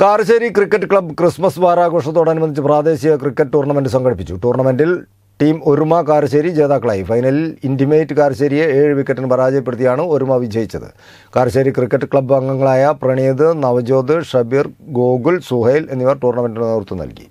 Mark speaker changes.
Speaker 1: Karassery cricket club Christmas വാരാഘോഷത്തോടനുബന്ധിച്ച് പ്രാദേശിക cricket tournament സംഘടിപ്പിച്ചു ടൂർണമെൻറ്റിൽ ടീം ഒരുമ കാരശ്ശേരി ജേതാക്കളായി ഫൈനലിൽ ഇൻറ്റിമേറ്റ് കാരശ്ശേരിയെ ഏഴ് വിക്കറ്റിന് പരാജയപ്പെടുത്തിയാണ് ഒരുമ വിജയിച്ചത് കാരശ്ശേരി ക്രിക്കറ്റ് ക്ലബ്ബ് അംഗങ്ങളായ പ്രണീത് നവജോത് ഷബീർ ഗോകുൽ സുഹൈൽ എന്നിവർ ടൂർണമെൻറ്റിന് നേതൃത്വം നൽകി